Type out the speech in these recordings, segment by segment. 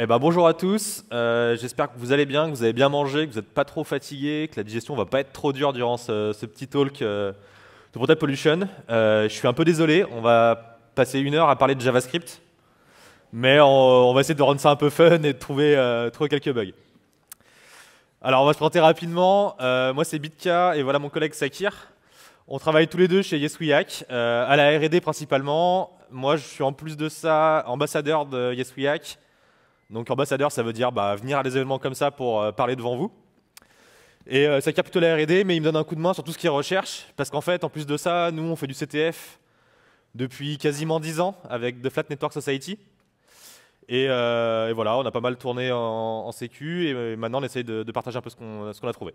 Eh ben, bonjour à tous, euh, j'espère que vous allez bien, que vous avez bien mangé, que vous n'êtes pas trop fatigué, que la digestion ne va pas être trop dure durant ce, petit talk euh, de Protect Pollution. Euh, je suis un peu désolé, on va passer une heure à parler de JavaScript, mais on, va essayer de rendre ça un peu fun et de trouver, quelques bugs. Alors on va se présenter rapidement, moi c'est Bitka et voilà mon collègue Sakir. On travaille tous les deux chez YesWIAC, à la R&D principalement. Moi je suis en plus de ça ambassadeur de YesWeHack. Donc ambassadeur, ça veut dire bah, venir à des événements comme ça pour euh, parler devant vous. Et ça euh, capte la RD, mais il me donne un coup de main sur tout ce qu'il recherche, parce qu'en fait, en plus de ça, nous, on fait du CTF depuis quasiment 10 ans avec The Flat Network Society. Euh, et, voilà, on a pas mal tourné en, en sécu, et, maintenant, on essaye de, partager un peu ce qu'on a trouvé.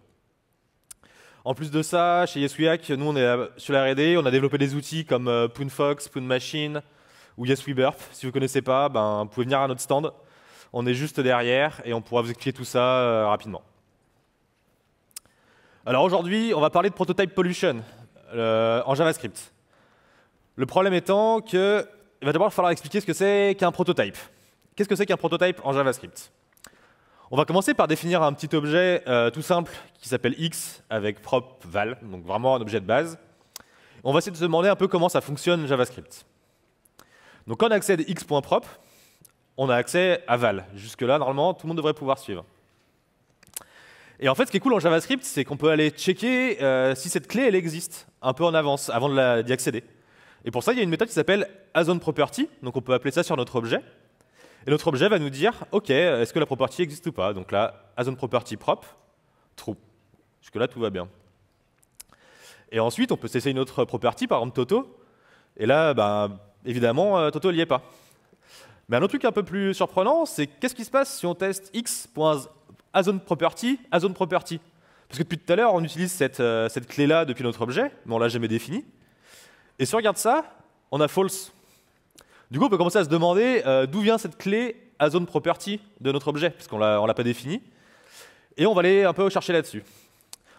En plus de ça, chez YesWeHack, nous, on est sur la RD, on a développé des outils comme Poonfox, PoonMachine ou YesWeBurp. Si vous ne connaissez pas, ben, vous pouvez venir à notre stand on est juste derrière et on pourra vous expliquer tout ça euh, rapidement. Alors aujourd'hui, on va parler de prototype pollution euh, en JavaScript. Le problème étant qu'il va d'abord falloir expliquer ce que c'est qu'un prototype. Qu'est-ce que c'est qu'un prototype en JavaScript On va commencer par définir un petit objet euh, tout simple qui s'appelle x avec prop val, donc vraiment un objet de base. On va essayer de se demander un peu comment ça fonctionne JavaScript. Donc quand on accède x.prop, on a accès à Val. Jusque-là, normalement, tout le monde devrait pouvoir suivre. Et en fait, ce qui est cool en JavaScript, c'est qu'on peut aller checker euh, si cette clé, elle existe un peu en avance, avant d'y accéder. Et pour ça, il y a une méthode qui s'appelle AsOnProperty, donc on peut appeler ça sur notre objet. Et notre objet va nous dire, OK, euh, est-ce que la property existe ou pas Donc là, AsOnProperty prop, true. Jusque-là, tout va bien. Et ensuite, on peut cesser une autre property, par exemple Toto. Et là, ben, évidemment, euh, Toto n'y est pas. Mais un autre truc un peu plus surprenant, c'est qu'est-ce qui se passe si on teste x.azoneProperty, property Parce que depuis tout à l'heure, on utilise cette, euh, clé-là depuis notre objet, mais on l'a jamais défini. Et si on regarde ça, on a false. Du coup, on peut commencer à se demander euh, d'où vient cette clé azoneProperty de notre objet, puisqu'on ne l'a pas défini. Et on va aller un peu chercher là-dessus.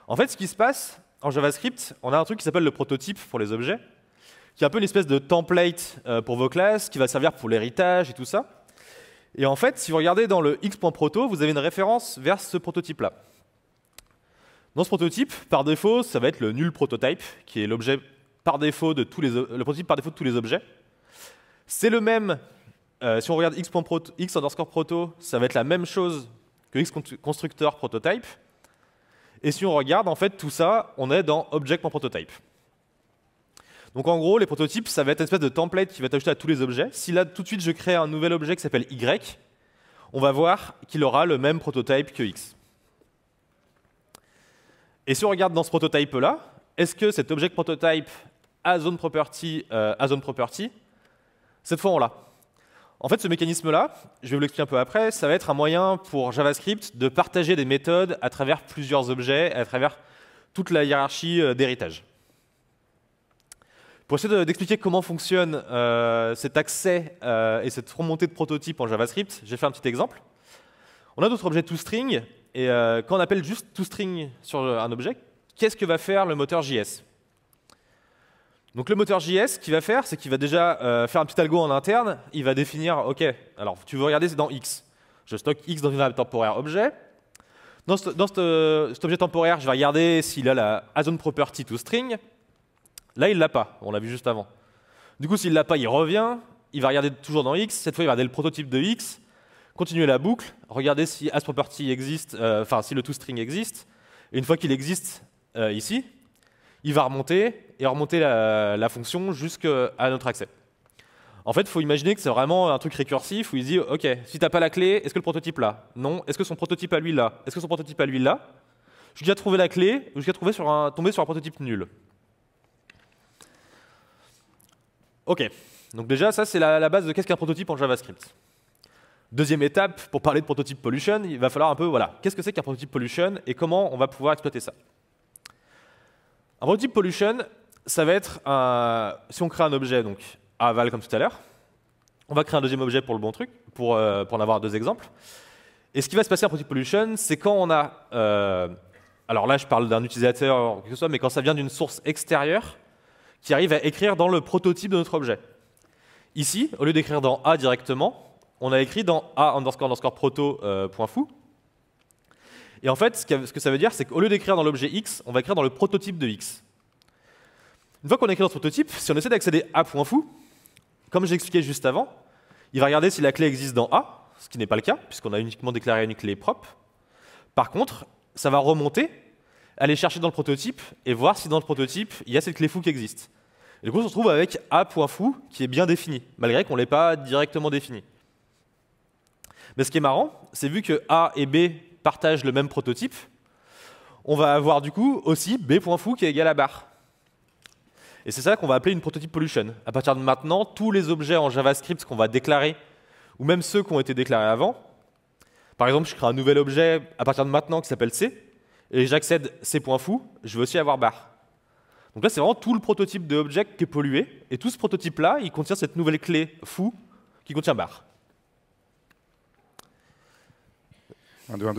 En fait, ce qui se passe en JavaScript, on a un truc qui s'appelle le prototype pour les objets qui est un peu une espèce de template euh, pour vos classes, qui va servir pour l'héritage et tout ça. Et en fait, si vous regardez dans le x.proto, vous avez une référence vers ce prototype-là. Dans ce prototype, par défaut, ça va être le null prototype, qui est l'objet par défaut de tous les le prototype par défaut de tous les objets. C'est le même, euh, si on regarde x.proto, x underscore proto, ça va être la même chose que x constructeur prototype. Et si on regarde, en fait, tout ça, on est dans object.prototype. Donc en gros, les prototypes, ça va être une espèce de template qui va être ajouté à tous les objets. Si là, tout de suite, je crée un nouvel objet qui s'appelle Y, on va voir qu'il aura le même prototype que X. Et si on regarde dans ce prototype-là, est-ce que cet objet prototype a zone property, euh, zone property cette fois on l'a. En fait, ce mécanisme-là, je vais vous l'expliquer un peu après, ça va être un moyen pour JavaScript de partager des méthodes à travers plusieurs objets, à travers toute la hiérarchie euh, d'héritage. Pour essayer d'expliquer comment fonctionne euh, cet accès euh, et cette remontée de prototype en JavaScript, j'ai fait un petit exemple. On a notre objet toString, et euh, quand on appelle juste toString sur un objet, qu'est-ce que va faire le moteur JS donc le moteur JS, ce qu'il va faire, c'est qu'il va déjà faire un petit algo en interne, il va définir, ok, alors tu veux regarder, c'est dans X. Je stocke X dans une temporaire objet. Dans, cet objet temporaire, je vais regarder s'il a la zone property toString, Là, il l'a pas, on l'a vu juste avant. Du coup, s'il l'a pas, il revient, il va regarder toujours dans X, cette fois il va regarder le prototype de X, continuer la boucle, regarder si AsProperty existe, euh, enfin si le toString existe, et une fois qu'il existe euh, ici, il va remonter et remonter la, fonction jusqu'à notre accès. En fait, il faut imaginer que c'est vraiment un truc récursif où il dit OK, si tu n'as pas la clé, est-ce que le prototype là Non. Est-ce que son prototype à lui là Est-ce que son prototype à lui là Je suis déjà trouvé la clé, je suis déjà tombé sur un prototype nul. Ok, donc déjà, ça c'est la, base de qu'est-ce qu'un prototype en JavaScript. Deuxième étape, pour parler de prototype pollution, il va falloir un peu, voilà, qu'est-ce que c'est qu'un prototype pollution et comment on va pouvoir exploiter ça. Un prototype pollution, ça va être, un, si on crée un objet donc à aval comme tout à l'heure, on va créer un deuxième objet pour le bon truc, pour, euh, pour en avoir deux exemples. Et ce qui va se passer en prototype pollution, c'est quand on a, euh, alors là je parle d'un utilisateur, que ce soit, mais quand ça vient d'une source extérieure, qui arrive à écrire dans le prototype de notre objet. Ici, au lieu d'écrire dans A directement, on a écrit dans A underscore underscore proto euh, Et en fait, ce que ça veut dire, c'est qu'au lieu d'écrire dans l'objet X, on va écrire dans le prototype de X. Une fois qu'on a écrit dans ce prototype, si on essaie d'accéder à point fou, comme j'expliquais juste avant, il va regarder si la clé existe dans A, ce qui n'est pas le cas, puisqu'on a uniquement déclaré une clé propre. Par contre, ça va remonter aller chercher dans le prototype et voir si dans le prototype, il y a cette clé fou qui existe. du coup, on se retrouve avec A.fou qui est bien défini, malgré qu'on ne l'ait pas directement défini. Mais ce qui est marrant, c'est vu que A et B partagent le même prototype, on va avoir du coup aussi B.fou qui est égal à barre. Et c'est ça qu'on va appeler une prototype pollution. À partir de maintenant, tous les objets en JavaScript qu'on va déclarer, ou même ceux qui ont été déclarés avant, par exemple, je crée un nouvel objet à partir de maintenant qui s'appelle C, et j'accède ces points fous, je veux aussi avoir bar. Donc là, c'est vraiment tout le prototype de object qui est pollué, et tout ce prototype-là, il contient cette nouvelle clé fou qui contient bar. 1, 2, 1,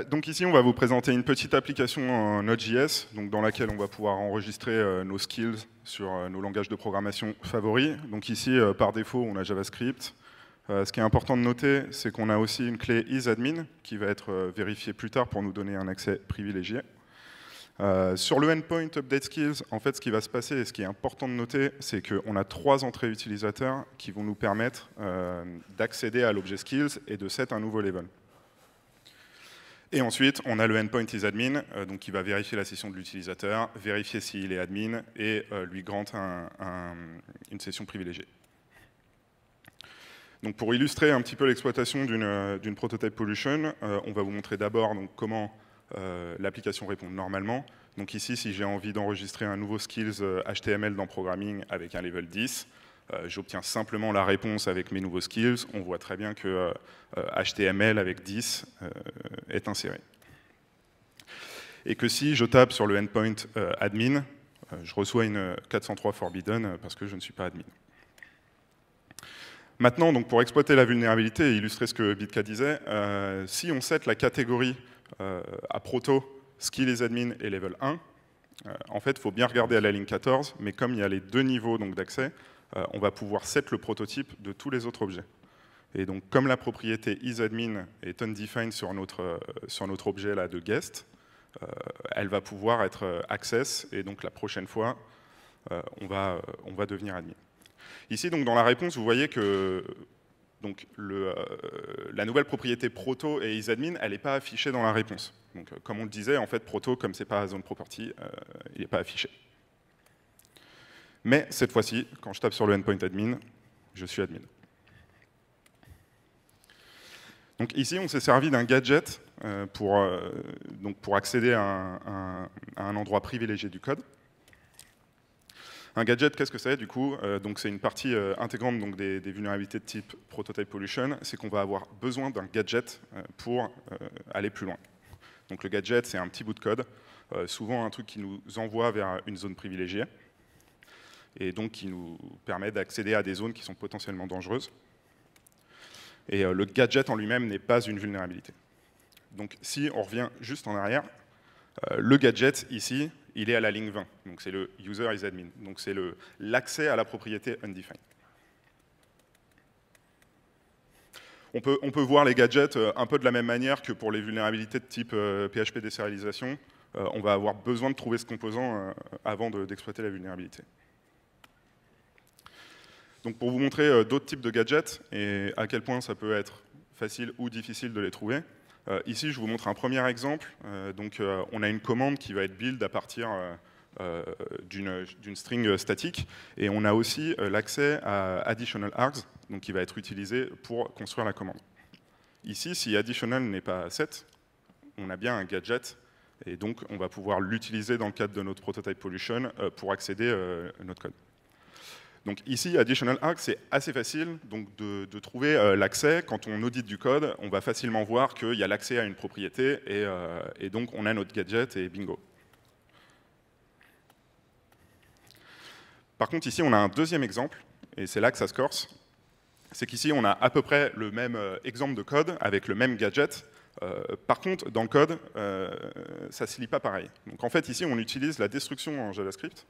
2. donc ici, on va vous présenter une petite application en Node.js, donc dans laquelle on va pouvoir enregistrer euh, nos skills sur euh, nos langages de programmation favoris. Donc ici, euh, par défaut, on a JavaScript, euh, ce qui est important de noter, c'est qu'on a aussi une clé isAdmin qui va être euh, vérifiée plus tard pour nous donner un accès privilégié. Euh, sur le endpoint update skills, en fait, ce qui va se passer et ce qui est important de noter, c'est qu'on a trois entrées utilisateurs qui vont nous permettre d'accéder à l'objet skills et de set un nouveau level. Et ensuite, on a le endpoint isAdmin, donc qui va vérifier la session de l'utilisateur, vérifier s'il est admin et lui grant une session privilégiée. Donc pour illustrer un petit peu l'exploitation d'une euh, prototype pollution, euh, on va vous montrer d'abord comment euh, l'application répond normalement. Donc ici, si j'ai envie d'enregistrer un nouveau skills HTML dans programming avec un level 10, j'obtiens simplement la réponse avec mes nouveaux skills. On voit très bien que HTML avec 10 est inséré. Et que si je tape sur le endpoint admin, je reçois une 403 forbidden parce que je ne suis pas admin. Maintenant, donc, pour exploiter la vulnérabilité et illustrer ce que Bitka disait, euh, si on set la catégorie euh, à proto les admin et level 1, euh, en fait, il faut bien regarder à la ligne 14, mais comme il y a les deux niveaux d'accès, on va pouvoir set le prototype de tous les autres objets. Et donc, comme la propriété isAdmin est undefined sur notre, sur notre objet là, de guest, elle va pouvoir être access, et donc la prochaine fois, on, va, on va devenir admin. Ici, donc, dans la réponse, vous voyez que donc, euh, la nouvelle propriété proto et isadmin, elle n'est pas affichée dans la réponse. Donc, euh, comme on le disait, en fait, proto, comme ce n'est pas zone property, euh, il n'est pas affiché. Mais cette fois-ci, quand je tape sur le endpoint admin, je suis admin. Donc ici, on s'est servi d'un gadget pour, donc pour accéder à un endroit privilégié du code. Un gadget, qu'est-ce que c'est du coup euh, Donc c'est une partie euh, intégrante donc, des, des, vulnérabilités de type prototype pollution, c'est qu'on va avoir besoin d'un gadget euh, pour aller plus loin. Donc le gadget, c'est un petit bout de code, souvent un truc qui nous envoie vers une zone privilégiée, et donc qui nous permet d'accéder à des zones qui sont potentiellement dangereuses. Et le gadget en lui-même n'est pas une vulnérabilité. Donc si on revient juste en arrière, le gadget ici, il est à la ligne 20, donc c'est le user is admin, donc c'est l'accès à la propriété undefined. On peut, voir les gadgets euh, un peu de la même manière que pour les vulnérabilités de type euh, PHP désérialisation. Euh, on va avoir besoin de trouver ce composant avant d'exploiter la vulnérabilité. Donc pour vous montrer d'autres types de gadgets et à quel point ça peut être facile ou difficile de les trouver, euh, ici, je vous montre un premier exemple. Euh, donc, euh, on a une commande qui va être build à partir d'une string statique, et on a aussi l'accès à additional args, donc qui va être utilisé pour construire la commande. Ici, si additional n'est pas set, on a bien un gadget, et donc on va pouvoir l'utiliser dans le cadre de notre prototype pollution pour accéder à notre code. Donc ici, Additional Arc, c'est assez facile donc, de, trouver euh, l'accès. Quand on audite du code, on va facilement voir qu'il y a l'accès à une propriété euh, et, donc on a notre gadget et bingo. Par contre, ici, on a un deuxième exemple, et c'est là que ça se corse. C'est qu'ici, on a à peu près le même euh, exemple de code avec le même gadget. par contre, dans le code, ça ne se lit pas pareil. Donc en fait, ici, on utilise la destruction en JavaScript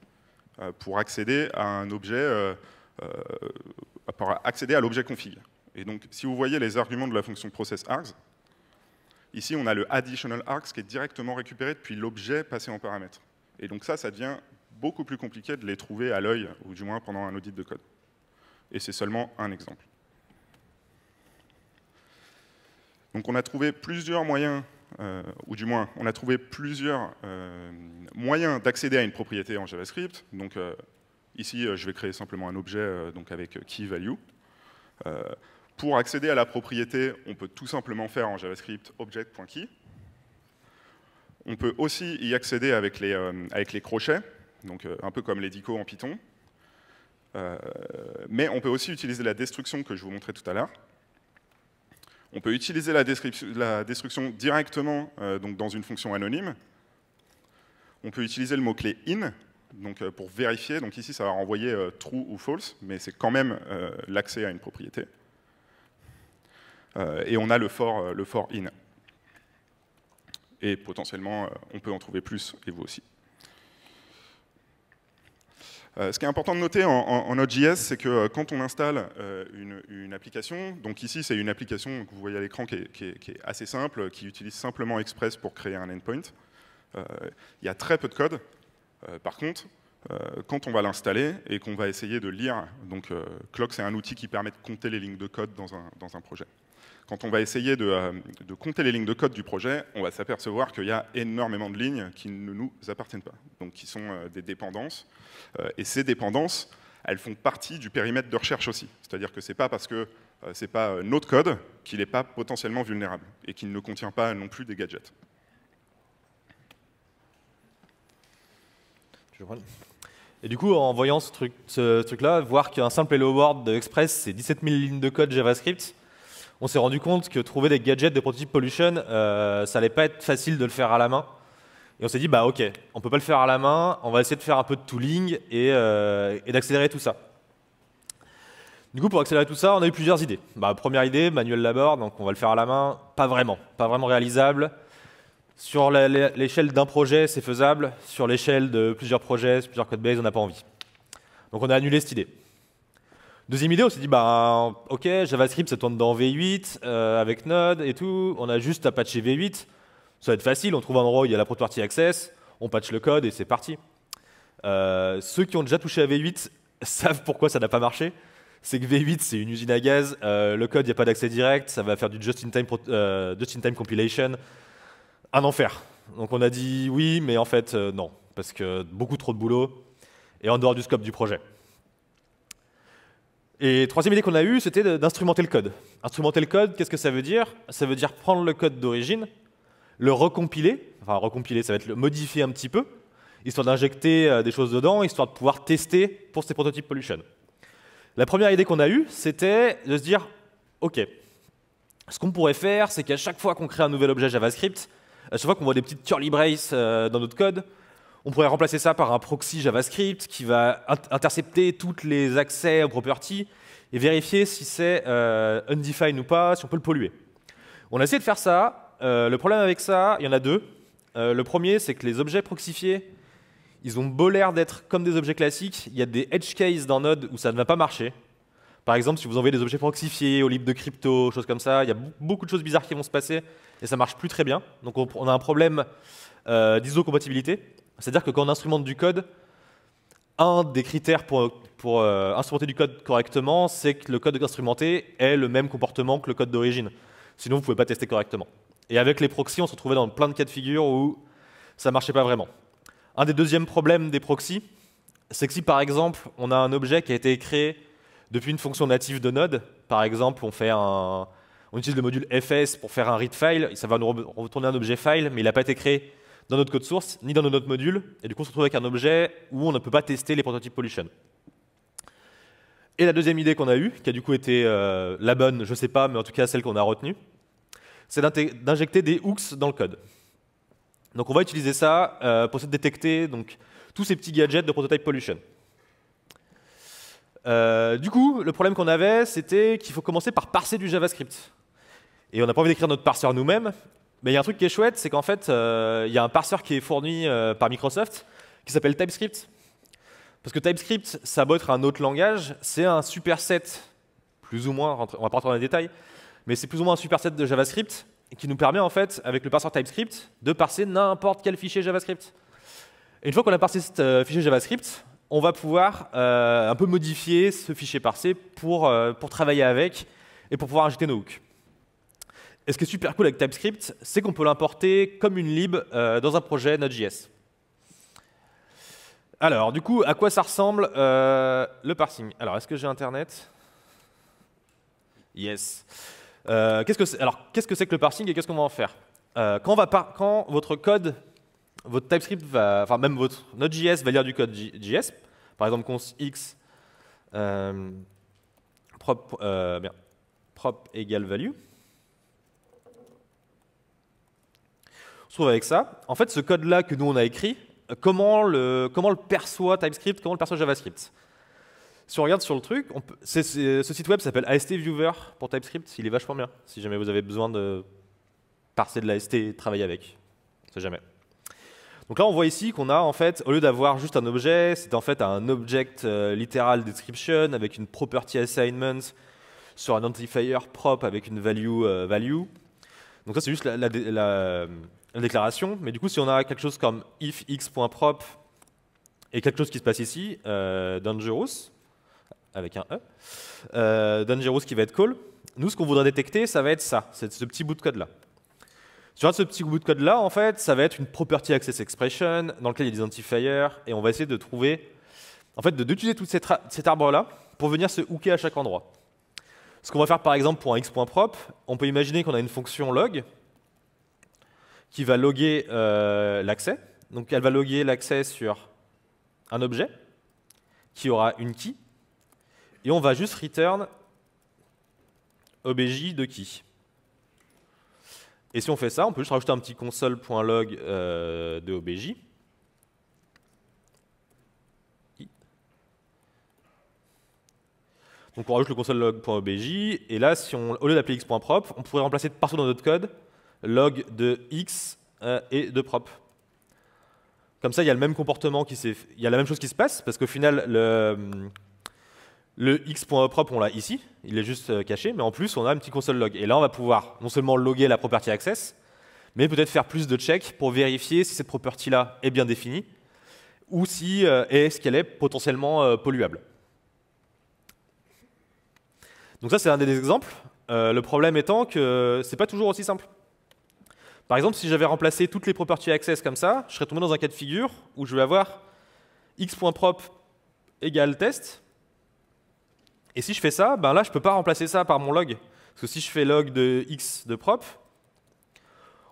euh, pour accéder à un objet, euh, euh, pour accéder à l'objet config. Et donc, si vous voyez les arguments de la fonction process args, ici on a le additional args qui est directement récupéré depuis l'objet passé en paramètre. Et donc ça, ça devient beaucoup plus compliqué de les trouver à l'œil, ou du moins pendant un audit de code. Et c'est seulement un exemple. Donc on a trouvé plusieurs moyens euh, ou du moins, on a trouvé plusieurs euh, moyens d'accéder à une propriété en JavaScript. Donc euh, ici, je vais créer simplement un objet donc avec key value. pour accéder à la propriété, on peut tout simplement faire en JavaScript object.key. On peut aussi y accéder avec les, avec les crochets, donc un peu comme les dico en Python. mais on peut aussi utiliser la destruction que je vous montrais tout à l'heure. On peut utiliser la, la destruction directement euh, donc dans une fonction anonyme. On peut utiliser le mot-clé in donc, euh, pour vérifier. Donc ici, ça va renvoyer euh, true ou false, mais c'est quand même l'accès à une propriété. et on a le le for in. Et potentiellement, on peut en trouver plus, et vous aussi. Euh, ce qui est important de noter en, Node.js, c'est que euh, quand on installe euh, une, application, donc ici c'est une application que vous voyez à l'écran qui, est assez simple, qui utilise simplement Express pour créer un endpoint. Il y a très peu de code. par contre, quand on va l'installer et qu'on va essayer de lire, donc Clock c'est un outil qui permet de compter les lignes de code dans un projet quand on va essayer euh, de, compter les lignes de code du projet, on va s'apercevoir qu'il y a énormément de lignes qui ne nous appartiennent pas, donc qui sont euh, des dépendances. Euh, et ces dépendances, elles font partie du périmètre de recherche aussi. C'est-à-dire que ce n'est pas parce que ce n'est pas notre code qu'il n'est pas potentiellement vulnérable et qu'il ne contient pas non plus des gadgets. Et du coup, en voyant ce truc-là, voir qu'un simple hello world de Express, c'est 17 000 lignes de code JavaScript, on s'est rendu compte que trouver des gadgets de prototype pollution, euh, ça allait pas être facile de le faire à la main. Et on s'est dit, bah ok, on peut pas le faire à la main, on va essayer de faire un peu de tooling et, euh, d'accélérer tout ça. Du coup, pour accélérer tout ça, on a eu plusieurs idées. Bah, première idée, manuel labor, donc on va le faire à la main, pas vraiment, pas vraiment réalisable. Sur l'échelle d'un projet, c'est faisable. Sur l'échelle de plusieurs projets, plusieurs codebases, on n'a pas envie. Donc on a annulé cette idée. Deuxième idée, on s'est dit, bah, ok, JavaScript, ça tourne dans V8 euh, avec Node et tout. On a juste à patcher V8. Ça va être facile. On trouve un endroit où il y a la property access, on patche le code et c'est parti. Euh, ceux qui ont déjà touché à V8 savent pourquoi ça n'a pas marché. C'est que V8, c'est une usine à gaz. Euh, le code, il n'y a pas d'accès direct. Ça va faire du just-in-time just -in -time compilation. Un enfer. Donc on a dit oui, mais en fait, non. Parce que beaucoup trop de boulot et en dehors du scope du projet. Et troisième idée qu'on a eue, c'était d'instrumenter le code. Instrumenter le code, qu'est-ce que ça veut dire Ça veut dire prendre le code d'origine, le recompiler, enfin recompiler, ça va être le modifier un petit peu, histoire d'injecter euh, des choses dedans, histoire de pouvoir tester pour ces prototypes pollution. La première idée qu'on a eue, c'était de se dire, OK, ce qu'on pourrait faire, c'est qu'à chaque fois qu'on crée un nouvel objet JavaScript, à chaque fois qu'on voit des petites curly braces euh, dans notre code, on pourrait remplacer ça par un proxy JavaScript qui va intercepter tous les accès aux properties et vérifier si c'est euh, undefined ou pas, si on peut le polluer. On a essayé de faire ça. Euh, le problème avec ça, il y en a deux. Euh, le premier, c'est que les objets proxifiés, ils ont beau l'air d'être comme des objets classiques. Il y a des edge cases dans Node où ça ne va pas marcher. Par exemple, si vous envoyez des objets proxifiés au lib de crypto, choses comme ça, il y a beaucoup de choses bizarres qui vont se passer et ça marche plus très bien. Donc on a un problème d'iso-compatibilité. C'est-à-dire que quand on instrumente du code, un des critères pour, pour euh, instrumenter du code correctement, c'est que le code instrumenté ait le même comportement que le code d'origine. Sinon, vous ne pouvez pas tester correctement. Et avec les proxys, on se retrouvait dans plein de cas de figure où ça ne marchait pas vraiment. Un des deuxièmes problèmes des proxys, c'est que si par exemple, on a un objet qui a été créé depuis une fonction native de Node, par exemple, on, fait un, on utilise le module fs pour faire un read file, ça va nous retourner un objet file, mais il n'a pas été créé dans notre code source, ni dans notre module, et du coup on se retrouve avec un objet où on ne peut pas tester les prototypes pollution. Et la deuxième idée qu'on a eue, qui a du coup été euh, la bonne, je ne sais pas, mais en tout cas celle qu'on a retenue, c'est d'injecter des hooks dans le code. Donc on va utiliser ça euh, pour se détecter donc, tous ces petits gadgets de prototype pollution. Euh, du coup, le problème qu'on avait, c'était qu'il faut commencer par parser du JavaScript. Et on n'a pas envie d'écrire notre parseur nous-mêmes, mais il y a un truc qui est chouette, c'est qu'en fait, euh, il y a un parseur qui est fourni euh, par Microsoft qui s'appelle TypeScript. Parce que TypeScript, ça va être un autre langage, c'est un superset, plus ou moins, on va pas rentrer dans les détails, mais c'est plus ou moins un superset de JavaScript qui nous permet en fait, avec le parseur TypeScript, de parser n'importe quel fichier JavaScript. Et une fois qu'on a parsé ce euh, fichier JavaScript, on va pouvoir un peu modifier ce fichier parsé pour, pour travailler avec et pour pouvoir ajouter nos hooks. Et ce qui est super cool avec TypeScript, c'est qu'on peut l'importer comme une lib euh, dans un projet Node.js. Alors, du coup, à quoi ça ressemble euh, le parsing Alors, est-ce que j'ai Internet Yes. Euh, qu'est-ce que c'est Alors, qu'est-ce que c'est que le parsing et qu'est-ce qu'on va en faire quand, va votre code, votre TypeScript, va, enfin même votre Node.js va lire du code JS, par exemple const x prop, bien, prop value, trouve avec ça, en fait, ce code-là que nous on a écrit, euh, comment le, comment le perçoit TypeScript, comment le perçoit JavaScript Si on regarde sur le truc, on ce site web s'appelle AST Viewer pour TypeScript, il est vachement bien, si jamais vous avez besoin de passer de l'AST travailler avec. On jamais. Donc là, on voit ici qu'on a, en fait, au lieu d'avoir juste un objet, c'est en fait un object euh, littéral literal description avec une property assignment sur un identifier prop avec une value. Euh, value. Donc ça, c'est juste la, une déclaration, mais du coup, si on a quelque chose comme if x.prop et quelque chose qui se passe ici, euh, dangerous, avec un E, euh, dangerous qui va être call, nous, ce qu'on voudrait détecter, ça va être ça, c'est ce petit bout de code-là. Sur ce petit bout de code-là, en fait, ça va être une property access expression dans lequel il y a des identifiers, et on va essayer de trouver, en fait, d'utiliser tout cet, cet arbre-là pour venir se hooker à chaque endroit. Ce qu'on va faire par exemple pour un x.prop, on peut imaginer qu'on a une fonction log qui va loguer euh, l'accès. Donc elle va loguer l'accès sur un objet qui aura une key, et on va juste return obj de key. Et si on fait ça, on peut juste rajouter un petit console.log euh, de obj. Donc on rajoute le console.log.obj, et là, si on, au lieu d'appeler x.prop, on pourrait remplacer partout dans notre code log de x euh, et de prop. Comme ça, il y a le même comportement qui s'est. Il y a la même chose qui se passe, parce qu'au final, le, le x.prop, e on l'a ici, il est juste euh, caché, mais en plus, on a un petit console log. Et là, on va pouvoir non seulement loguer la property access, mais peut-être faire plus de checks pour vérifier si cette property-là est bien définie, ou si euh, est-ce qu'elle est potentiellement polluable. Donc ça, c'est un des exemples. le problème étant que c'est pas toujours aussi simple. Par exemple, si j'avais remplacé toutes les propriétés access comme ça, je serais tombé dans un cas de figure où je vais avoir x.prop égale test. Et si je fais ça, ben là, je ne peux pas remplacer ça par mon log. Parce que si je fais log de x de prop,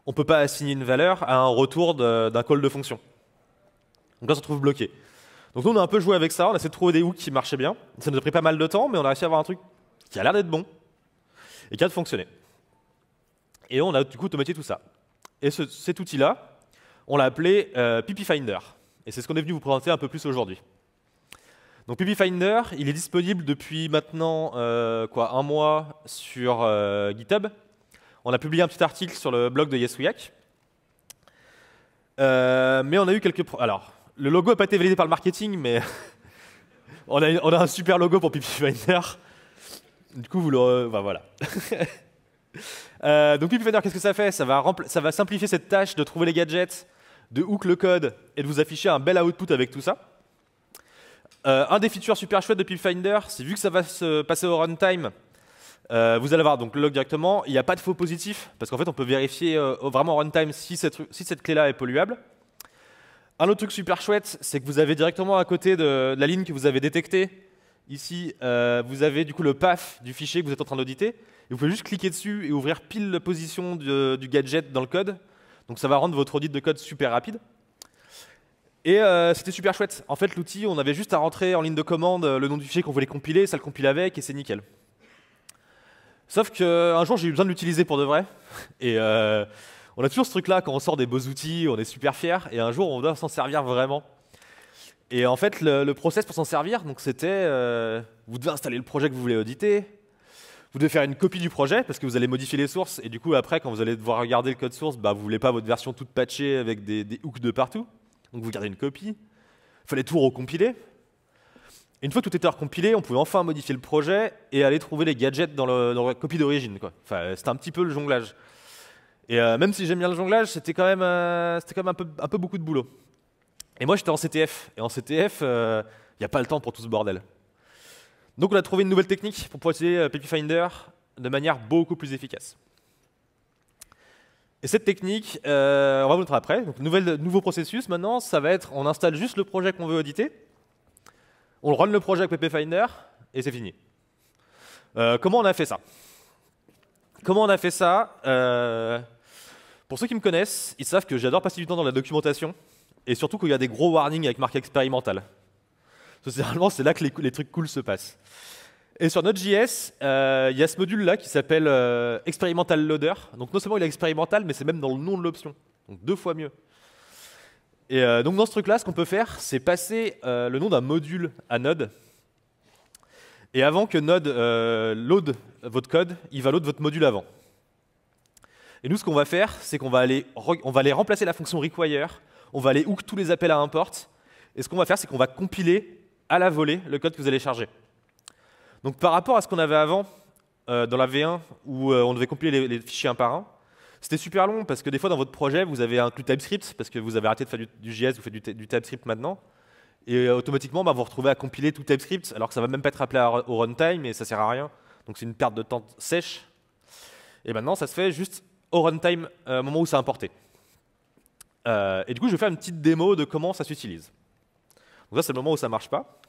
on ne peut pas assigner une valeur à un retour d'un call de fonction. Donc là, on se trouve bloqué. Donc nous, on a un peu joué avec ça, on a essayé de trouver des hooks qui marchaient bien. Ça nous a pris pas mal de temps, mais on a réussi à avoir un truc qui a l'air d'être bon et qui a de fonctionner. Et on a du coup automatisé tout ça. Et cet outil-là, on l'a appelé euh, PipiFinder. Et c'est ce qu'on est venu vous présenter un peu plus aujourd'hui. Donc PipiFinder, il est disponible depuis maintenant euh, quoi, un mois sur euh, GitHub. On a publié un petit article sur le blog de YesWeHack. Euh, mais on a eu quelques... Alors, le logo n'a pas été validé par le marketing, mais on, a, on, a, un super logo pour PipiFinder. Du coup, vous le... voilà. Euh, donc qu'est-ce que ça fait ça va, simplifier cette tâche de trouver les gadgets, de hook le code et de vous afficher un bel output avec tout ça. Euh, un des features super chouettes de Pipfinder, c'est vu que ça va se passer au runtime, euh, vous allez voir donc le log directement, il n'y a pas de faux positif, parce qu'en fait on peut vérifier vraiment au runtime si cette, si cette clé-là est polluable. Un autre truc super chouette, c'est que vous avez directement à côté de la ligne que vous avez détectée, Ici, euh, vous avez du coup le PAF du fichier que vous êtes en train d'auditer. vous pouvez juste cliquer dessus et ouvrir pile la position du, gadget dans le code. Donc ça va rendre votre audit de code super rapide. Et euh, c'était super chouette. En fait, l'outil, on avait juste à rentrer en ligne de commande euh, le nom du fichier qu'on voulait compiler, ça le compile avec, et c'est nickel. Sauf qu'un jour, j'ai eu besoin de l'utiliser pour de vrai. Et on a toujours ce truc-là, quand on sort des beaux outils, on est super fiers. et un jour, on doit s'en servir vraiment. Et en fait, le, process pour s'en servir, donc c'était, euh, vous devez installer le projet que vous voulez auditer, vous devez faire une copie du projet parce que vous allez modifier les sources et du coup après, quand vous allez devoir regarder le code source, bah, vous voulez pas votre version toute patchée avec des, hooks de partout, donc vous gardez une copie. Il fallait tout recompiler. une fois que tout était recompilé, on pouvait enfin modifier le projet et aller trouver les gadgets dans, la copie d'origine. Enfin, c'était un petit peu le jonglage. Et euh, même si j'aime bien le jonglage, c'était quand même, euh, c'était quand même un peu, un peu beaucoup de boulot. Et moi, j'étais en CTF. Et en CTF, il euh, n'y a pas le temps pour tout ce bordel. Donc, on a trouvé une nouvelle technique pour pouvoir euh, PPFinder de manière beaucoup plus efficace. Et cette technique, euh, on va vous montrer après. Donc, nouvelle, nouveau processus maintenant, ça va être on installe juste le projet qu'on veut auditer, on run le projet avec PPFinder, et c'est fini. comment on a fait ça Comment on a fait ça Pour ceux qui me connaissent, ils savent que j'adore passer du temps dans la documentation et surtout qu'il y a des gros warnings avec marque expérimentale. Généralement, c'est là que les, trucs cool se passent. Et sur Node.js, euh, il y a ce module-là qui s'appelle euh, Experimental Loader. Donc non seulement il est expérimental, mais c'est même dans le nom de l'option. Donc deux fois mieux. Et euh, donc dans ce truc-là, ce qu'on peut faire, c'est passer le nom d'un module à Node. Et avant que Node load votre code, il va load votre module avant. Et nous, ce qu'on va faire, c'est qu'on va, va aller remplacer la fonction require on va aller hook tous les appels à importe, et ce qu'on va faire, c'est qu'on va compiler à la volée le code que vous allez charger. Donc par rapport à ce qu'on avait avant, euh, dans la V1, où euh, on devait compiler les, fichiers un par un, c'était super long, parce que des fois dans votre projet, vous avez inclus TypeScript, parce que vous avez arrêté de faire du, JS, vous faites du, TypeScript maintenant, et euh, automatiquement, vous bah, vous retrouvez à compiler tout TypeScript, alors que ça ne va même pas être appelé au runtime, et ça ne sert à rien, donc c'est une perte de temps sèche. Et maintenant, ça se fait juste au runtime, au moment où c'est importé. Euh, et du coup, je vais faire une petite démo de comment ça s'utilise. Donc là, c'est le moment où ça ne marche pas.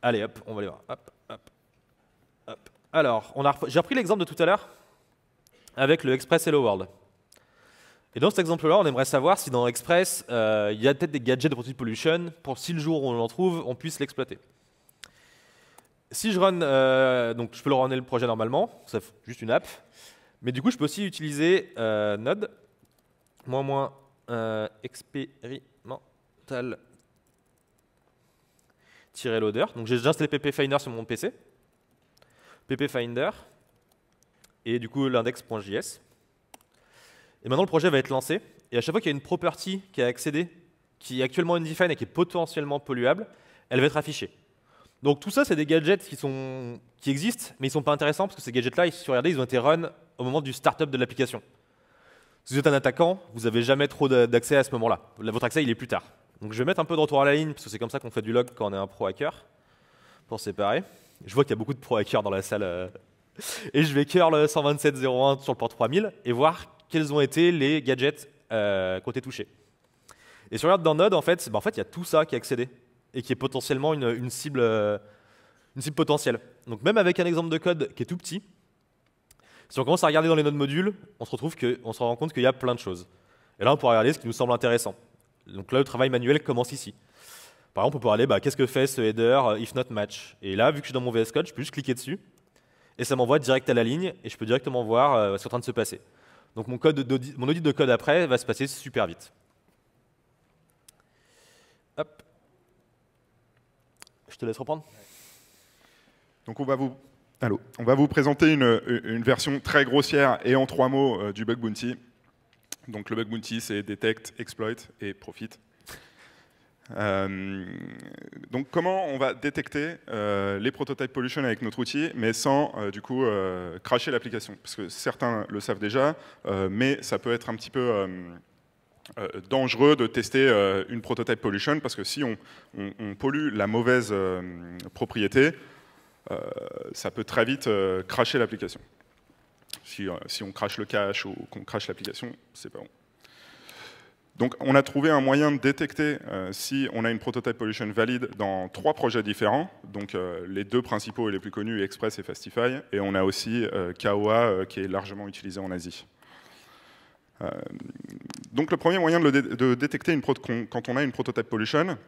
Allez, hop, on va aller voir. Hop, hop, hop. Alors, j'ai repris l'exemple de tout à l'heure avec le Express Hello World. Et dans cet exemple-là, on aimerait savoir si dans Express, euh, il y a peut-être des gadgets de de pollution pour si le jour où on en trouve, on puisse l'exploiter. Si je run, euh, donc je peux le runner le projet normalement, ça juste une app, mais du coup, je peux aussi utiliser Node moins moins euh, expérimental tirer loader. Donc j'ai déjà installé ppfinder sur mon PC. ppfinder et du coup l'index.js. Et maintenant le projet va être lancé et à chaque fois qu'il y a une property qui a accédé, qui est actuellement undefined et qui est potentiellement polluable, elle va être affichée. Donc tout ça, c'est des gadgets qui, sont, qui existent, mais ils ne sont pas intéressants parce que ces gadgets-là, si vous regardez, ils ont été run au moment du startup de l'application. Si vous êtes un attaquant, vous n'avez jamais trop d'accès à ce moment-là. Votre accès, il est plus tard. Donc je vais mettre un peu de retour à la ligne, parce que c'est comme ça qu'on fait du log quand on est un pro hacker, pour séparer. Je vois qu'il y a beaucoup de pro hackers dans la salle. Euh, et je vais curl 127.01 sur le port 3000 et voir quels ont été les gadgets euh, côté touchés. Et si on regarde dans Node, en fait, ben, en fait, il y a tout ça qui est accédé et qui est potentiellement une cible, euh, une cible potentielle. Donc même avec un exemple de code qui est tout petit, si on commence à regarder dans les notes modules, on se, retrouve que, on se rend compte qu'il y a plein de choses. Et là, on pourra regarder ce qui nous semble intéressant. Donc là, le travail manuel commence ici. Par exemple, on peut aller, bah, qu'est-ce que fait ce header euh, if not match. Et là, vu que je suis dans mon VS Code, je peux juste cliquer dessus et ça m'envoie direct à la ligne et je peux directement voir euh, ce qui est en train de se passer. Donc mon, code mon audit de code après va se passer super vite. Hop. Je te laisse reprendre. Donc on va vous on va vous présenter une, version très grossière et en trois mots euh, du bug bounty. Donc le bug bounty, c'est detect, exploit et profit. Euh, donc comment on va détecter euh, les prototypes pollution avec notre outil, mais sans du coup cracher l'application Parce que certains le savent déjà, mais ça peut être un petit peu dangereux de tester une prototype pollution, parce que si on pollue la mauvaise propriété, euh, ça peut très vite euh, cracher l'application. Euh, si, on crache le cache ou qu'on crache l'application, c'est pas bon. Donc on a trouvé un moyen de détecter si on a une prototype pollution valide dans trois projets différents, donc les deux principaux et les plus connus, Express et Fastify, et on a aussi KOA qui est largement utilisé en Asie. donc le premier moyen de, détecter quand on a une prototype pollution,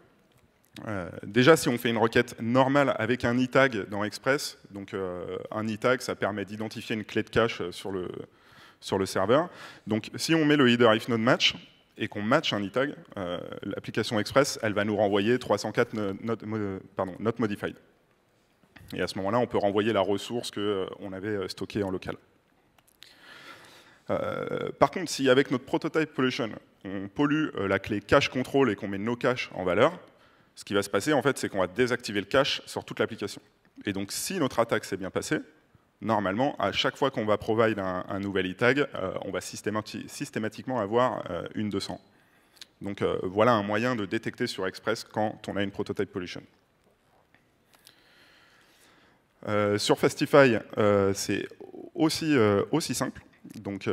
euh, déjà, si on fait une requête normale avec un e dans Express, donc euh, un e ça permet d'identifier une clé de cache euh, sur le, sur le serveur. Donc, si on met le header if not match et qu'on match un e l'application Express, elle va nous renvoyer 304 not, pardon, modified. Et à ce moment-là, on peut renvoyer la ressource qu'on avait stockée en local. par contre, si avec notre prototype pollution, on pollue la clé cache control et qu'on met no cache en valeur, ce qui va se passer, en fait, c'est qu'on va désactiver le cache sur toute l'application. Et donc, si notre attaque s'est bien passée, normalement, à chaque fois qu'on va provide un, nouvel e-tag, euh, on va systématiquement avoir euh, une 200. Donc, euh, voilà un moyen de détecter sur Express quand on a une prototype pollution. sur Fastify, c'est aussi, aussi simple. Donc,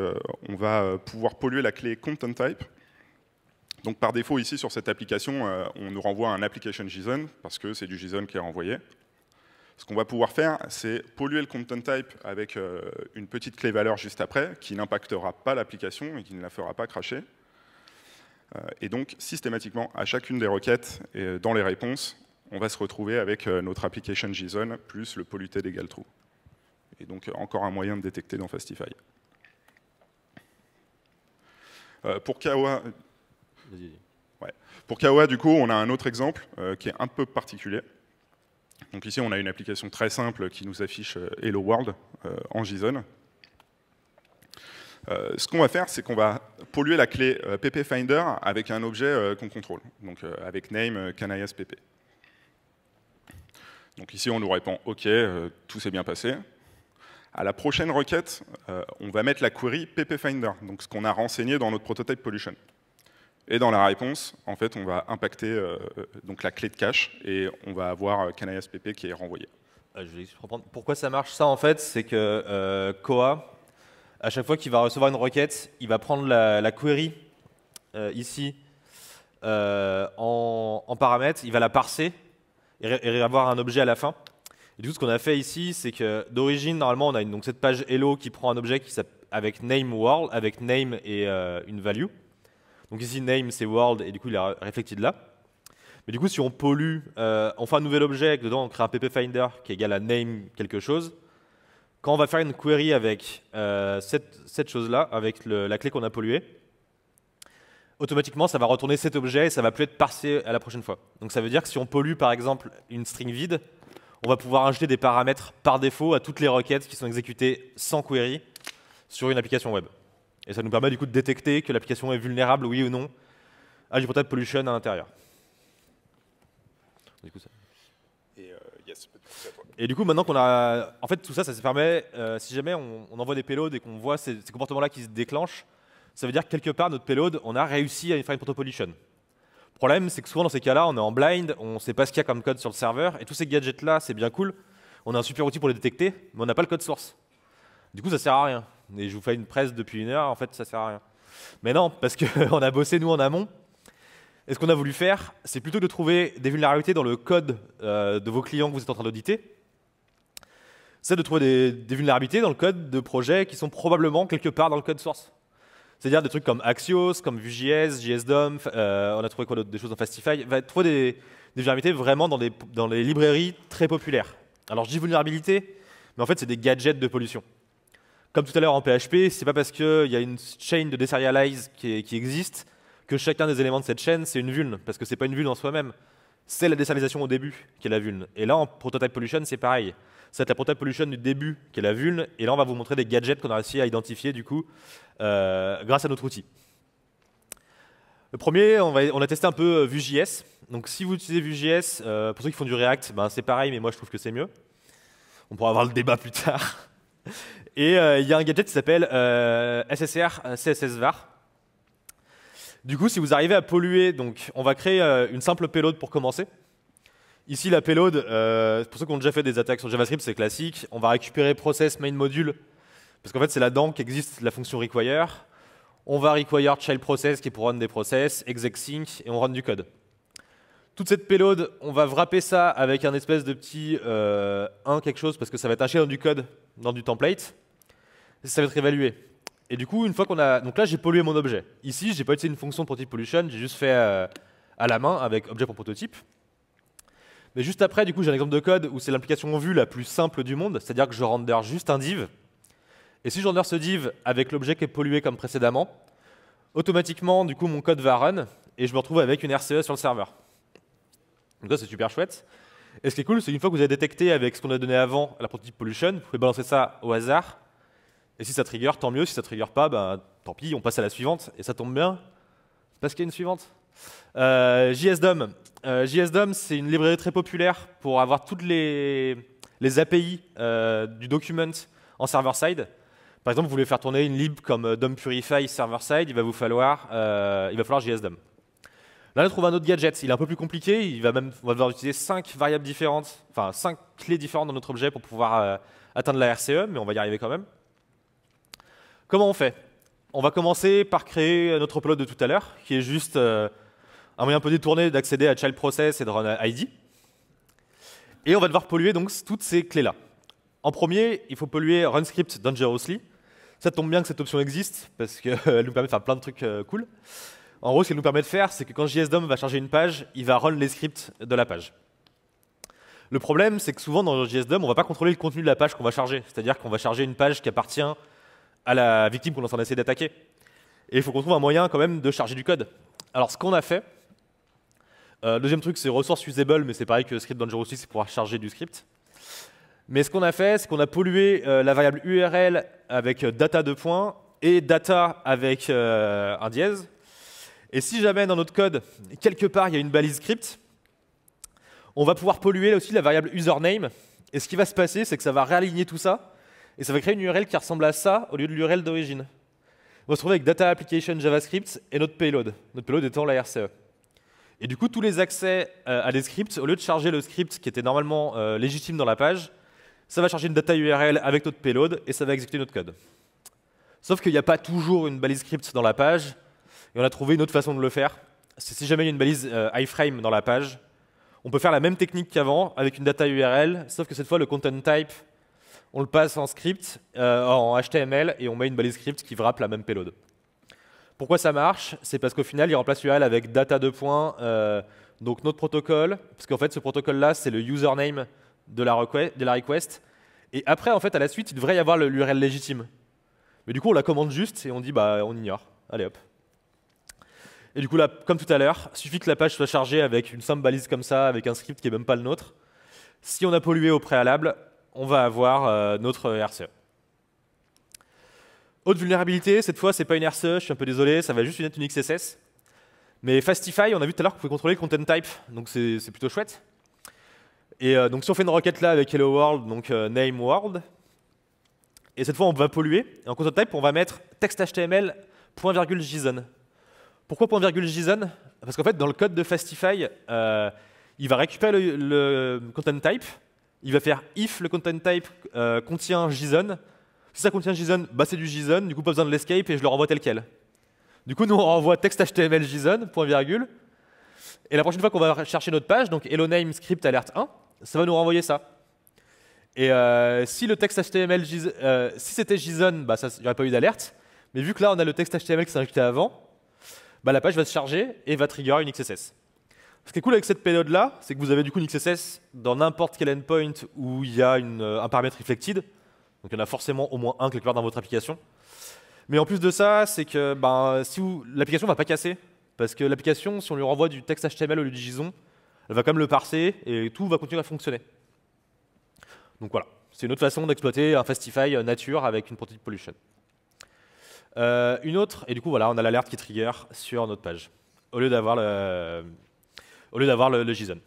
on va pouvoir polluer la clé content type donc par défaut ici sur cette application, euh, on nous renvoie un application JSON, parce que c'est du JSON qui est envoyé. Ce qu'on va pouvoir faire, c'est polluer le content type avec euh, une petite clé valeur juste après, qui n'impactera pas l'application et qui ne la fera pas cracher. Euh, et donc, systématiquement, à chacune des requêtes et dans les réponses, on va se retrouver avec notre application JSON plus le polluted dégal true. Et donc, encore un moyen de détecter dans Fastify. pour Kawa, pour Kawa, du coup, on a un autre exemple euh, qui est un peu particulier. Donc ici, on a une application très simple qui nous affiche euh, Hello World euh, en JSON. ce qu'on va faire, c'est qu'on va polluer la clé ppfinder avec un objet qu'on contrôle, donc avec name canaias pp. Donc ici, on nous répond OK, tout s'est bien passé. À la prochaine requête, on va mettre la query ppfinder, donc ce qu'on a renseigné dans notre prototype pollution. Et dans la réponse, en fait, on va impacter euh, euh, donc la clé de cache et on va avoir euh, Canaille SPP qui est renvoyé. Ah, je vais Pourquoi ça marche ça en fait C'est que Koa, à chaque fois qu'il va recevoir une requête, il va prendre la, query ici en, en, paramètres, il va la parser et, avoir un objet à la fin. Et du coup, ce qu'on a fait ici, c'est que d'origine, normalement, on a une, donc cette page hello qui prend un objet avec name world, avec name et une value. Donc ici, name, c'est world, et du coup, il a réflecté de là. Mais du coup, si on pollue, euh, on fait un nouvel objet, dedans, on crée un ppfinder qui est égal à name quelque chose. Quand on va faire une query avec euh, cette, chose-là, avec la clé qu'on a polluée, automatiquement, ça va retourner cet objet et ça va plus être parsé à la prochaine fois. Donc ça veut dire que si on pollue, par exemple, une string vide, on va pouvoir ajouter des paramètres par défaut à toutes les requêtes qui sont exécutées sans query sur une application web. Et ça nous permet du coup de détecter que l'application est vulnérable, oui ou non, à l'hypothèse pollution à l'intérieur. Euh, et, du coup, maintenant qu'on a... En fait, tout ça, ça se permet, euh, si jamais on, envoie des payloads et qu'on voit ces, comportements-là qui se déclenchent, ça veut dire que quelque part, notre payload, on a réussi à faire une proto-pollution. Le problème, c'est que souvent, dans ces cas-là, on est en blind, on ne sait pas ce qu'il y a comme code sur le serveur, et tous ces gadgets-là, c'est bien cool, on a un super outil pour les détecter, mais on n'a pas le code source. Du coup, ça sert à rien et je vous fais une presse depuis une heure, en fait, ça sert à rien. Mais non, parce qu'on a bossé, nous, en amont. Et ce qu'on a voulu faire, c'est plutôt de trouver des vulnérabilités dans le code euh, de vos clients que vous êtes en train d'auditer. C'est de trouver des, vulnérabilités dans le code de projets qui sont probablement quelque part dans le code source. C'est-à-dire des trucs comme Axios, comme Vue.js, JSDOM, euh, on a trouvé quoi d'autre Des choses dans Fastify. Va trouver des, vulnérabilités vraiment dans, des, dans les librairies très populaires. Alors je dis vulnérabilité, mais en fait c'est des gadgets de pollution. Comme tout à l'heure en PHP, c'est pas parce qu'il y a une chaîne de deserialize qui, qui, existe que chacun des éléments de cette chaîne, c'est une vuln, parce que c'est pas une vuln en soi-même. C'est la désérialisation au début qui est la vuln. Et là, en prototype pollution, c'est pareil. C'est la prototype pollution du début qui est la vuln, et là, on va vous montrer des gadgets qu'on a réussi à identifier, du coup, euh, grâce à notre outil. Le premier, on, va, on, a testé un peu euh, Vue.js. Donc si vous utilisez Vue.js, euh, pour ceux qui font du React, ben, c'est pareil, mais moi je trouve que c'est mieux. On pourra avoir le débat plus tard. Et euh, il y a un gadget qui s'appelle euh, SSR euh, var Du coup, si vous arrivez à polluer, donc on va créer une simple payload pour commencer. Ici, la payload, pour ceux qui ont déjà fait des attaques sur JavaScript, c'est classique. On va récupérer process main module, parce qu'en fait, c'est là-dedans qu'existe la fonction require. On va require child process qui est pour run des process, exec sync, et on run du code. Toute cette payload, on va wrapper ça avec un espèce de petit 1 euh, quelque chose, parce que ça va être haché dans du code, dans du template. Ça va être évalué. Et du coup, une fois qu'on a... Donc là, j'ai pollué mon objet. Ici, j'ai pas utilisé une fonction de prototype pollution, j'ai juste fait euh, à la main avec objet pour prototype. Mais juste après, du coup, j'ai un exemple de code où c'est l'implication vue la plus simple du monde, c'est-à-dire que je render juste un div. Et si je render ce div avec l'objet qui est pollué comme précédemment, automatiquement, du coup, mon code va run et je me retrouve avec une RCE sur le serveur. Donc ça, c'est super chouette. Et ce qui est cool, c'est une fois que vous avez détecté avec ce qu'on a donné avant la prototype pollution, vous pouvez balancer ça au hasard. Et si ça trigger, tant mieux. Si ça trigger pas, ben, tant pis, on passe à la suivante. Et ça tombe bien, parce qu'il y a une suivante. Euh, JSDOM. Euh, JSDOM, c'est une librairie très populaire pour avoir toutes les, les API euh, du document en server-side. Par exemple, vous voulez faire tourner une lib comme euh, DOM Purify server-side, il va vous falloir, il va falloir JSDOM. Là, on trouve un autre gadget. Il est un peu plus compliqué. Il va même, on va devoir utiliser cinq variables différentes, enfin cinq clés différentes dans notre objet pour pouvoir euh, atteindre la RCE, mais on va y arriver quand même. Comment on fait On va commencer par créer notre upload de tout à l'heure, qui est juste euh, un moyen un peu détourné d'accéder à child process et de run ID. Et on va devoir polluer donc toutes ces clés-là. En premier, il faut polluer run script dangerously. Ça tombe bien que cette option existe, parce qu'elle nous permet de faire plein de trucs euh, cool. En gros, ce qu'elle nous permet de faire, c'est que quand JSDOM va charger une page, il va run les scripts de la page. Le problème, c'est que souvent dans JSDOM, on ne va pas contrôler le contenu de la page qu'on va charger. C'est-à-dire qu'on va charger une page qui appartient à la victime qu'on est en d'attaquer. Et il faut qu'on trouve un moyen quand même de charger du code. Alors ce qu'on a fait, euh, le deuxième truc, c'est resource usable, mais c'est pareil que script dangerous c'est pour charger du script. Mais ce qu'on a fait, c'est qu'on a pollué euh, la variable URL avec euh, data de points et data avec un dièse. Et si jamais dans notre code, quelque part, il y a une balise script, on va pouvoir polluer aussi la variable username. Et ce qui va se passer, c'est que ça va réaligner tout ça, et ça va créer une URL qui ressemble à ça au lieu de l'URL d'origine. On va se retrouver avec data application JavaScript et notre payload, notre payload étant la RCE. Et du coup, tous les accès euh, à des scripts, au lieu de charger le script qui était normalement euh, légitime dans la page, ça va charger une data URL avec notre payload et ça va exécuter notre code. Sauf qu'il n'y a pas toujours une balise script dans la page, et on a trouvé une autre façon de le faire. C'est si jamais il y a une balise euh, iframe dans la page, on peut faire la même technique qu'avant avec une data URL, sauf que cette fois, le content type, on le passe en script, euh, en HTML, et on met une balise script qui wrap la même payload. Pourquoi ça marche C'est parce qu'au final, il remplace l'URL avec data de points, euh, donc notre protocole, parce qu'en fait, ce protocole-là, c'est le username de la, request, de la request. Et après, en fait, à la suite, il devrait y avoir l'URL légitime. Mais du coup, on la commande juste et on dit, bah, on ignore. Allez hop. Et du coup, là, comme tout à l'heure, suffit que la page soit chargée avec une simple balise comme ça, avec un script qui n'est même pas le nôtre. Si on a pollué au préalable, on va avoir euh, notre RCE. Autre vulnérabilité, cette fois, c'est pas une RCE, je suis un peu désolé, ça va juste être une XSS. Mais Fastify, on a vu tout à l'heure qu'on pouvait contrôler le content type, donc c'est plutôt chouette. Et euh, donc si on fait une requête là avec Hello World, donc euh, name world, et cette fois on va polluer, et en content type on va mettre texthtml.json. JSON. Pourquoi point virgule JSON Parce qu'en fait, dans le code de Fastify, euh, il va récupérer le, content type, il va faire if le content type euh, contient JSON. Si ça contient JSON, bah c'est du JSON, du coup pas besoin de l'escape et je le renvoie tel quel. Du coup, nous on renvoie texte HTML JSON, point virgule. Et la prochaine fois qu'on va chercher notre page, donc hello name script alert 1, ça va nous renvoyer ça. Et euh, si le texte HTML, si c'était JSON, bah, ça, il n'y aurait pas eu d'alerte. Mais vu que là, on a le texte HTML qui s'est injecté avant, bah, la page va se charger et va trigger une XSS. Ce qui est cool avec cette période-là, c'est que vous avez du coup une XSS dans n'importe quel endpoint où il y a euh, un paramètre reflected. Donc il y en a forcément au moins un quelque part dans votre application. Mais en plus de ça, c'est que bah, si l'application ne va pas casser. Parce que l'application, si on lui renvoie du texte HTML au lieu du JSON, elle va quand même le parser et tout va continuer à fonctionner. Donc voilà, c'est une autre façon d'exploiter un Fastify euh, nature avec une prototype pollution. Euh, une autre, et du coup, voilà, on a l'alerte qui trigger sur notre page, au lieu d'avoir le, le, JSON.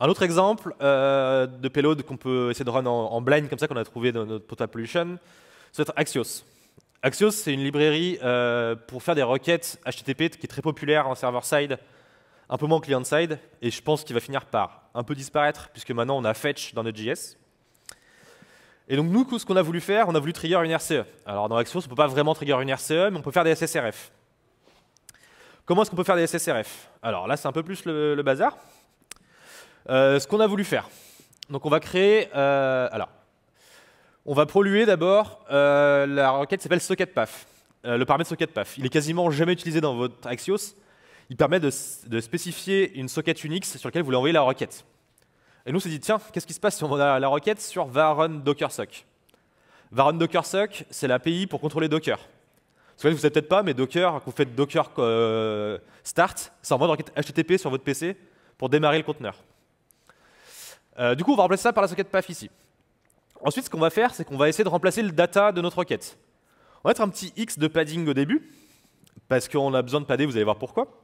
Un autre exemple euh, de payload qu'on peut essayer de run en, blind, comme ça, qu'on a trouvé dans notre Portal Pollution, être Axios. Axios, c'est une librairie euh, pour faire des requêtes HTTP qui est très populaire en server-side, un peu moins client-side, et je pense qu'il va finir par un peu disparaître, puisque maintenant on a Fetch dans notre JS. Et donc nous, ce qu'on a voulu faire, on a voulu trigger une RCE. Alors dans Axios, on ne peut pas vraiment trigger une RCE, mais on peut faire des SSRF. Comment est-ce qu'on peut faire des SSRF Alors là, c'est un peu plus le, bazar. Euh, ce qu'on a voulu faire. Donc on va créer... Euh, alors, on va polluer d'abord euh, la requête s'appelle socketpaf. le paramètre path. Il est quasiment jamais utilisé dans votre Axios. Il permet de, de spécifier une socket Unix sur laquelle vous voulez envoyer la requête. Et nous, on s'est dit, tiens, qu'est-ce qui se passe si on a la requête sur varun-docker-sock varun-docker-sock, c'est l'API pour contrôler Docker. vous ne savez peut-être pas, mais Docker, quand vous faites Docker euh, start, c'est en mode requête HTTP sur votre PC pour démarrer le conteneur. Euh, du coup, on va remplacer ça par la socket path ici. Ensuite, ce qu'on va faire, c'est qu'on va essayer de remplacer le data de notre requête. On va mettre un petit X de padding au début, parce qu'on a besoin de padder, vous allez voir pourquoi.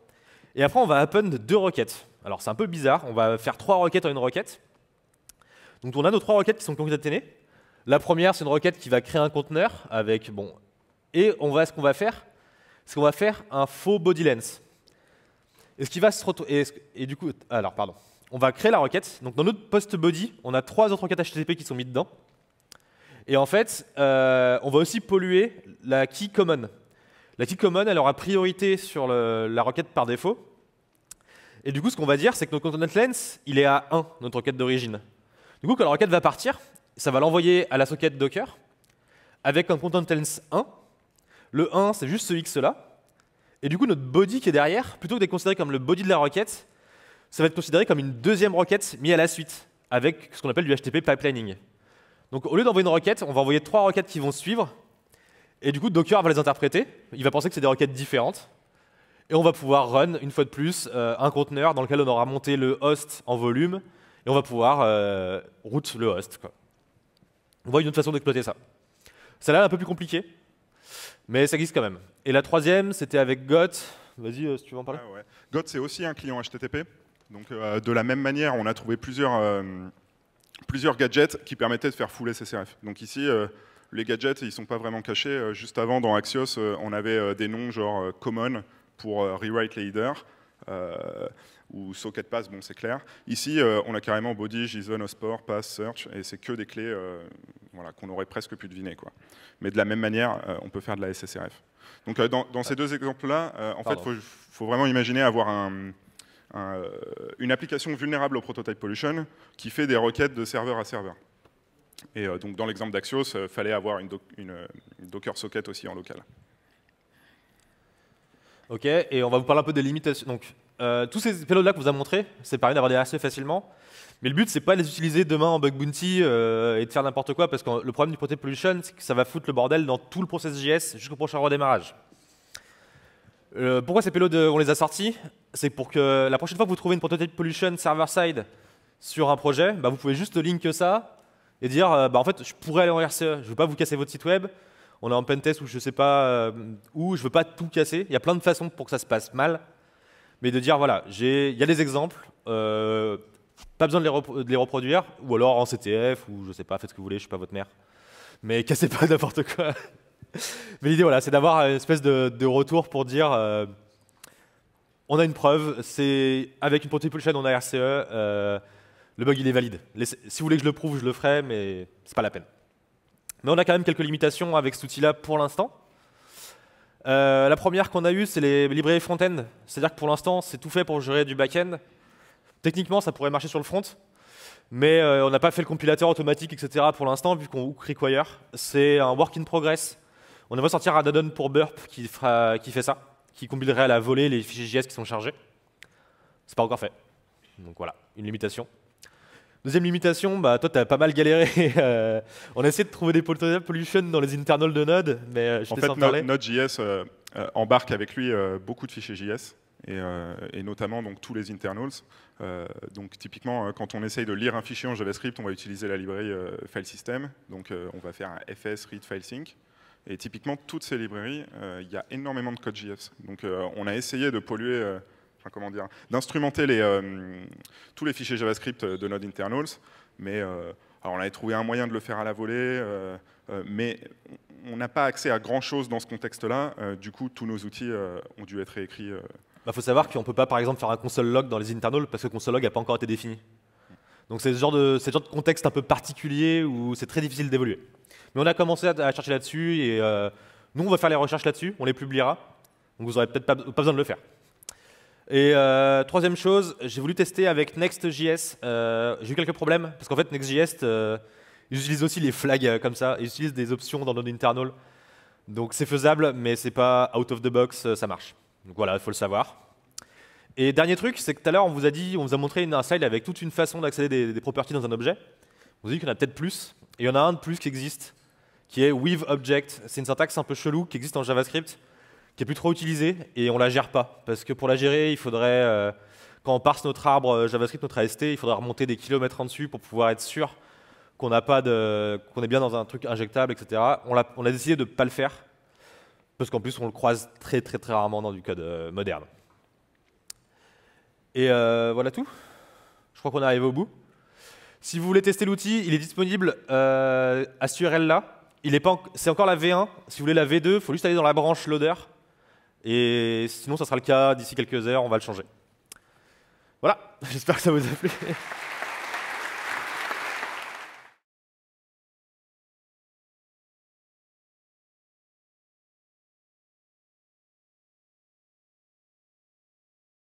Et après, on va append deux requêtes. Alors c'est un peu bizarre, on va faire trois requêtes en une requête. Donc on a nos trois requêtes qui sont concaténées. La première, c'est une requête qui va créer un conteneur avec bon et on va ce qu'on va faire, c'est qu'on va faire un faux body lens. Et ce qui va se et, et, du coup alors pardon, on va créer la requête. Donc dans notre post body, on a trois autres requêtes HTTP qui sont mises dedans. Et en fait, euh, on va aussi polluer la key common. La key common, elle aura priorité sur la requête par défaut. Et du coup, ce qu'on va dire, c'est que notre ContentLens, lens, il est à 1, notre requête d'origine. Du coup, quand la requête va partir, ça va l'envoyer à la socket Docker avec un content lens 1. Le 1, c'est juste ce X là. Et du coup, notre body qui est derrière, plutôt que d'être considéré comme le body de la requête, ça va être considéré comme une deuxième requête mise à la suite, avec ce qu'on appelle du HTTP pipelining. Donc au lieu d'envoyer une requête, on va envoyer trois requêtes qui vont suivre, et du coup Docker va les interpréter, il va penser que c'est des requêtes différentes, et on va pouvoir run, une fois de plus, euh, un conteneur dans lequel on aura monté le host en volume, et on va pouvoir euh, route le host. On voit une autre façon d'exploiter ça. Celle-là, un peu plus compliquée, mais ça existe quand même. Et la troisième, c'était avec Got. Vas-y, euh, si tu veux en parler. Ah Got, c'est aussi un client HTTP. Donc, de la même manière, on a trouvé plusieurs, plusieurs gadgets qui permettaient de faire fouler SSRF. Donc ici, les gadgets, ils ne sont pas vraiment cachés. Juste avant, dans Axios, on avait des noms genre Common, pour euh, rewrite leader, euh, ou socket pass, bon c'est clair. Ici, euh, on a carrément body, JSON, OSPOR, pass, search, et c'est que des clés voilà, qu'on aurait presque pu deviner. Quoi. Mais de la même manière, on peut faire de la SSRF. Donc dans, ces deux exemples-là, en fait, il faut, vraiment imaginer avoir un, une application vulnérable au prototype pollution qui fait des requêtes de serveur à serveur. Et donc dans l'exemple d'Axios, il fallait avoir une Docker socket aussi en local. Ok, et on va vous parler un peu des limitations. Donc, euh, tous ces payloads-là que vous avez montrés, c'est pareil d'avoir des assez facilement. Mais le but, c'est pas de les utiliser demain en bug bounty euh, et de faire n'importe quoi, parce que le problème du prototype Pollution, c'est que ça va foutre le bordel dans tout le process JS jusqu'au prochain redémarrage. Euh, pourquoi ces payloads, on les a sortis C'est pour que la prochaine fois que vous trouvez une prototype Pollution server-side sur un projet, bah, vous pouvez juste link ça et dire bah, en fait, je pourrais aller en RCE, je ne veux pas vous casser votre site web, on est en pentest où je sais pas euh, où, je veux pas tout casser. Il y a plein de façons pour que ça se passe mal. Mais de dire, voilà, il y a des exemples, euh, pas besoin de les, reproduire, ou alors en CTF, ou je sais pas, faites ce que vous voulez, je suis pas votre mère. Mais cassez pas n'importe quoi. Mais l'idée, voilà, c'est d'avoir une espèce de, retour pour dire, euh, on a une preuve, c'est avec une portable chaîne, on a RCE, le bug il est valide. si vous voulez que je le prouve, je le ferai, mais c'est pas la peine. Mais on a quand même quelques limitations avec cet outil-là pour l'instant. Euh, la première qu'on a eue, c'est les librairies front-end. C'est-à-dire que pour l'instant, c'est tout fait pour gérer du back-end. Techniquement, ça pourrait marcher sur le front, mais euh, on n'a pas fait le compilateur automatique, etc. pour l'instant, vu qu'on require. C'est un work in progress. On va sortir un add-on pour Burp qui, fera, qui fait ça, qui compilerait à la volée les fichiers JS qui sont chargés. C'est pas encore fait. Donc voilà, une limitation. Deuxième limitation, bah, toi, tu as pas mal galéré. Euh, on a essayé de trouver des pollution dans les internals de Node, mais euh, en fait, Node.js euh, embarque avec lui beaucoup de fichiers JS. Et, notamment donc, tous les internals. donc typiquement, quand on essaye de lire un fichier en JavaScript, on va utiliser la librairie FileSystem. Donc on va faire un fs read file sync, Et typiquement, toutes ces librairies, il y a énormément de code JS. Donc on a essayé de polluer dire, d'instrumenter euh, tous les fichiers JavaScript de Node Internals, mais euh, on avait trouvé un moyen de le faire à la volée, euh, mais on n'a pas accès à grand-chose dans ce contexte-là. du coup, tous nos outils ont dû être réécrits. Il bah, faut savoir qu'on ne peut pas, par exemple, faire un console log dans les internals parce que console log n'a pas encore été défini. Donc c'est ce, genre de, contexte un peu particulier où c'est très difficile d'évoluer. Mais on a commencé à, chercher là-dessus et nous, on va faire les recherches là-dessus, on les publiera. Donc vous n'aurez peut-être pas besoin de le faire. Et euh, troisième chose, j'ai voulu tester avec Next.js. Euh, j'ai eu quelques problèmes parce qu'en fait, Next.js, euh, utilise aussi les flags comme ça. Ils utilisent des options dans notre internal. Donc c'est faisable, mais c'est pas out of the box, ça marche. Donc voilà, il faut le savoir. Et dernier truc, c'est que tout à l'heure, on vous a dit, on vous a montré une, un slide avec toute une façon d'accéder des, des, properties dans un objet. On vous a dit qu'il y en a peut-être plus. Et il y en a un de plus qui existe, qui est with object. C'est une syntaxe un peu chelou qui existe en JavaScript qui est plus trop utilisée et on la gère pas. Parce que pour la gérer, il faudrait, euh, quand on parse notre arbre euh, JavaScript, notre AST, il faudrait remonter des kilomètres en dessus pour pouvoir être sûr qu'on n'a pas de, qu'on est bien dans un truc injectable, etc. On a, décidé de ne pas le faire parce qu'en plus on le croise très très très rarement dans du code euh, moderne. Et voilà tout. Je crois qu'on est arrivé au bout. Si vous voulez tester l'outil, il est disponible à ce URL là. Il c'est encore la V1. Si vous voulez la V2, il faut juste aller dans la branche loader. Et sinon, ça sera le cas d'ici quelques heures, on va le changer. Voilà, j'espère que ça vous a plu.